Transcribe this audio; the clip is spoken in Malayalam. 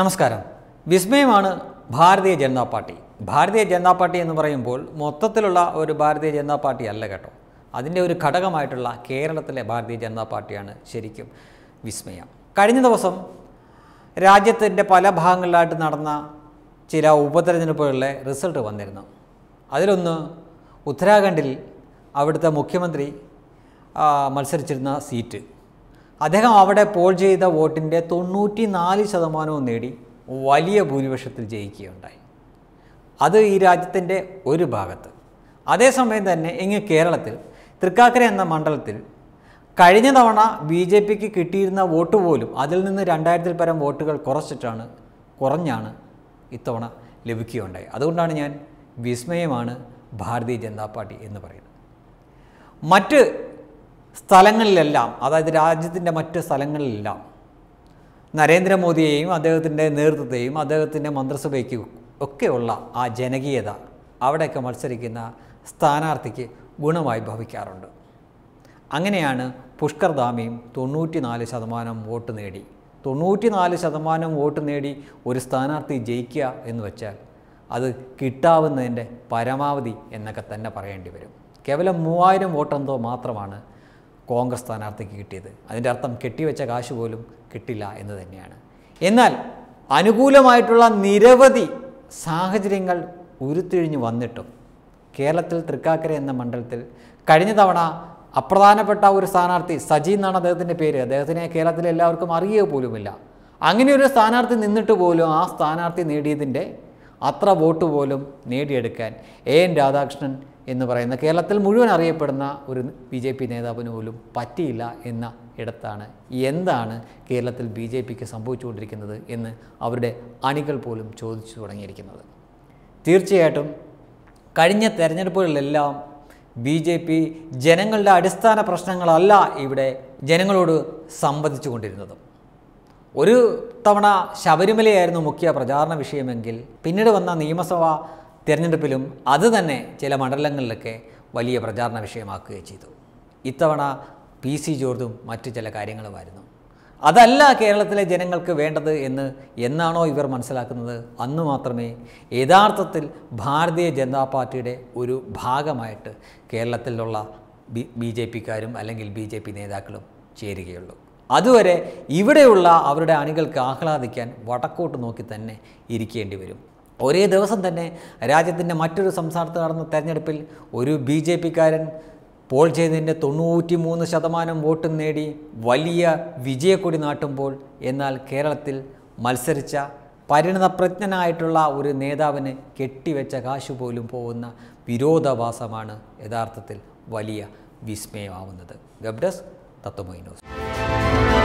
നമസ്കാരം വിസ്മയമാണ് ഭാരതീയ ജനതാ പാർട്ടി ഭാരതീയ ജനതാ പാർട്ടി എന്ന് പറയുമ്പോൾ മൊത്തത്തിലുള്ള ഒരു ഭാരതീയ ജനതാ പാർട്ടി അല്ല കേട്ടോ അതിൻ്റെ ഒരു ഘടകമായിട്ടുള്ള കേരളത്തിലെ ഭാരതീയ ജനതാ പാർട്ടിയാണ് ശരിക്കും വിസ്മയം കഴിഞ്ഞ ദിവസം രാജ്യത്തിൻ്റെ പല ഭാഗങ്ങളിലായിട്ട് നടന്ന ചില ഉപതെരഞ്ഞെടുപ്പുകളിലെ റിസൾട്ട് വന്നിരുന്നു അതിലൊന്ന് ഉത്തരാഖണ്ഡിൽ അവിടുത്തെ മുഖ്യമന്ത്രി മത്സരിച്ചിരുന്ന സീറ്റ് അദ്ദേഹം അവിടെ പോൾ ചെയ്ത വോട്ടിൻ്റെ തൊണ്ണൂറ്റി നാല് ശതമാനവും നേടി വലിയ ഭൂരിപക്ഷത്തിൽ ജയിക്കുകയുണ്ടായി അത് ഈ രാജ്യത്തിൻ്റെ ഒരു ഭാഗത്ത് അതേസമയം തന്നെ ഇങ്ങ് കേരളത്തിൽ തൃക്കാക്കര എന്ന മണ്ഡലത്തിൽ കഴിഞ്ഞ തവണ ബി ജെ പിക്ക് കിട്ടിയിരുന്ന വോട്ട് പോലും അതിൽ നിന്ന് രണ്ടായിരത്തിൽ പരം വോട്ടുകൾ കുറച്ചിട്ടാണ് കുറഞ്ഞാണ് ഇത്തവണ ലഭിക്കുകയുണ്ടായി അതുകൊണ്ടാണ് ഞാൻ വിസ്മയമാണ് ഭാരതീയ ജനതാ പാർട്ടി എന്ന് പറയുന്നത് മറ്റ് സ്ഥലങ്ങളിലെല്ലാം അതായത് രാജ്യത്തിൻ്റെ മറ്റ് സ്ഥലങ്ങളിലെല്ലാം നരേന്ദ്രമോദിയെയും അദ്ദേഹത്തിൻ്റെ നേതൃത്വത്തെയും അദ്ദേഹത്തിൻ്റെ മന്ത്രിസഭയ്ക്കും ഒക്കെയുള്ള ആ ജനകീയത അവിടെയൊക്കെ മത്സരിക്കുന്ന സ്ഥാനാർത്ഥിക്ക് ഗുണമായി ഭവിക്കാറുണ്ട് അങ്ങനെയാണ് പുഷ്കർ ധാമിയും നാല് ശതമാനം വോട്ട് നേടി നാല് ശതമാനം വോട്ട് നേടി ഒരു സ്ഥാനാർത്ഥി ജയിക്കുക എന്ന് വെച്ചാൽ അത് കിട്ടാവുന്നതിൻ്റെ പരമാവധി എന്നൊക്കെ തന്നെ പറയേണ്ടി വരും കേവലം മൂവായിരം വോട്ടെന്തോ മാത്രമാണ് കോൺഗ്രസ് സ്ഥാനാർത്ഥിക്ക് കിട്ടിയത് അതിൻ്റെ അർത്ഥം കെട്ടിവെച്ച കാശ് പോലും കിട്ടില്ല എന്ന് തന്നെയാണ് എന്നാൽ അനുകൂലമായിട്ടുള്ള നിരവധി സാഹചര്യങ്ങൾ ഉരുത്തിഴിഞ്ഞു വന്നിട്ടും കേരളത്തിൽ തൃക്കാക്കര എന്ന മണ്ഡലത്തിൽ കഴിഞ്ഞ തവണ അപ്രധാനപ്പെട്ട ഒരു സ്ഥാനാർത്ഥി സജി എന്നാണ് അദ്ദേഹത്തിൻ്റെ പേര് അദ്ദേഹത്തിനെ കേരളത്തിൽ എല്ലാവർക്കും അറിയുക പോലുമില്ല അങ്ങനെ ഒരു സ്ഥാനാർത്ഥി നിന്നിട്ട് പോലും ആ സ്ഥാനാർത്ഥി നേടിയതിൻ്റെ അത്ര വോട്ട് പോലും നേടിയെടുക്കാൻ എ എൻ രാധാകൃഷ്ണൻ എന്ന് പറയുന്ന കേരളത്തിൽ മുഴുവൻ അറിയപ്പെടുന്ന ഒരു ബി ജെ പി നേതാവിന് പോലും പറ്റിയില്ല എന്ന ഇടത്താണ് എന്താണ് കേരളത്തിൽ ബി ജെ പിക്ക് സംഭവിച്ചുകൊണ്ടിരിക്കുന്നത് എന്ന് അവരുടെ അണികൾ പോലും ചോദിച്ചു തുടങ്ങിയിരിക്കുന്നത് തീർച്ചയായിട്ടും കഴിഞ്ഞ തെരഞ്ഞെടുപ്പുകളിലെല്ലാം ബി ജെ പി ജനങ്ങളുടെ അടിസ്ഥാന പ്രശ്നങ്ങളല്ല ഇവിടെ ജനങ്ങളോട് സംബന്ധിച്ചു കൊണ്ടിരുന്നത് ഒരു തവണ ശബരിമലയായിരുന്നു മുഖ്യ പ്രചാരണ വിഷയമെങ്കിൽ പിന്നീട് വന്ന നിയമസഭാ തിരഞ്ഞെടുപ്പിലും അത് തന്നെ ചില മണ്ഡലങ്ങളിലൊക്കെ വലിയ പ്രചാരണ വിഷയമാക്കുകയും ചെയ്തു ഇത്തവണ പി സി ജോർജും മറ്റു ചില കാര്യങ്ങളുമായിരുന്നു അതല്ല കേരളത്തിലെ ജനങ്ങൾക്ക് വേണ്ടത് എന്ന് എന്നാണോ ഇവർ മനസ്സിലാക്കുന്നത് അന്ന് മാത്രമേ യഥാർത്ഥത്തിൽ ഭാരതീയ ജനതാ പാർട്ടിയുടെ ഒരു ഭാഗമായിട്ട് കേരളത്തിലുള്ള ബി ബി ജെ പിക്കാരും അല്ലെങ്കിൽ ബി ജെ പി നേതാക്കളും ചേരുകയുള്ളൂ അതുവരെ ഇവിടെയുള്ള അവരുടെ അണികൾക്ക് ആഹ്ലാദിക്കാൻ വടക്കോട്ട് നോക്കി തന്നെ ഇരിക്കേണ്ടി വരും ഒരേ ദിവസം തന്നെ രാജ്യത്തിൻ്റെ മറ്റൊരു സംസ്ഥാനത്ത് നടന്ന തെരഞ്ഞെടുപ്പിൽ ഒരു ബി ജെ പിക്കാരൻ പോൾ ചെയ്തതിൻ്റെ തൊണ്ണൂറ്റി മൂന്ന് ശതമാനം വോട്ടും നേടി വലിയ വിജയക്കൊടി നാട്ടുമ്പോൾ എന്നാൽ കേരളത്തിൽ മത്സരിച്ച പരിണതപ്രജ്ഞനായിട്ടുള്ള ഒരു നേതാവിന് കെട്ടിവെച്ച കാശ് പോലും പോകുന്ന വിരോധാഭാസമാണ് യഥാർത്ഥത്തിൽ വലിയ വിസ്മയമാവുന്നത് ഗബ്ഡസ് ഡെസ്ക് തത്വമൈ ന്യൂസ്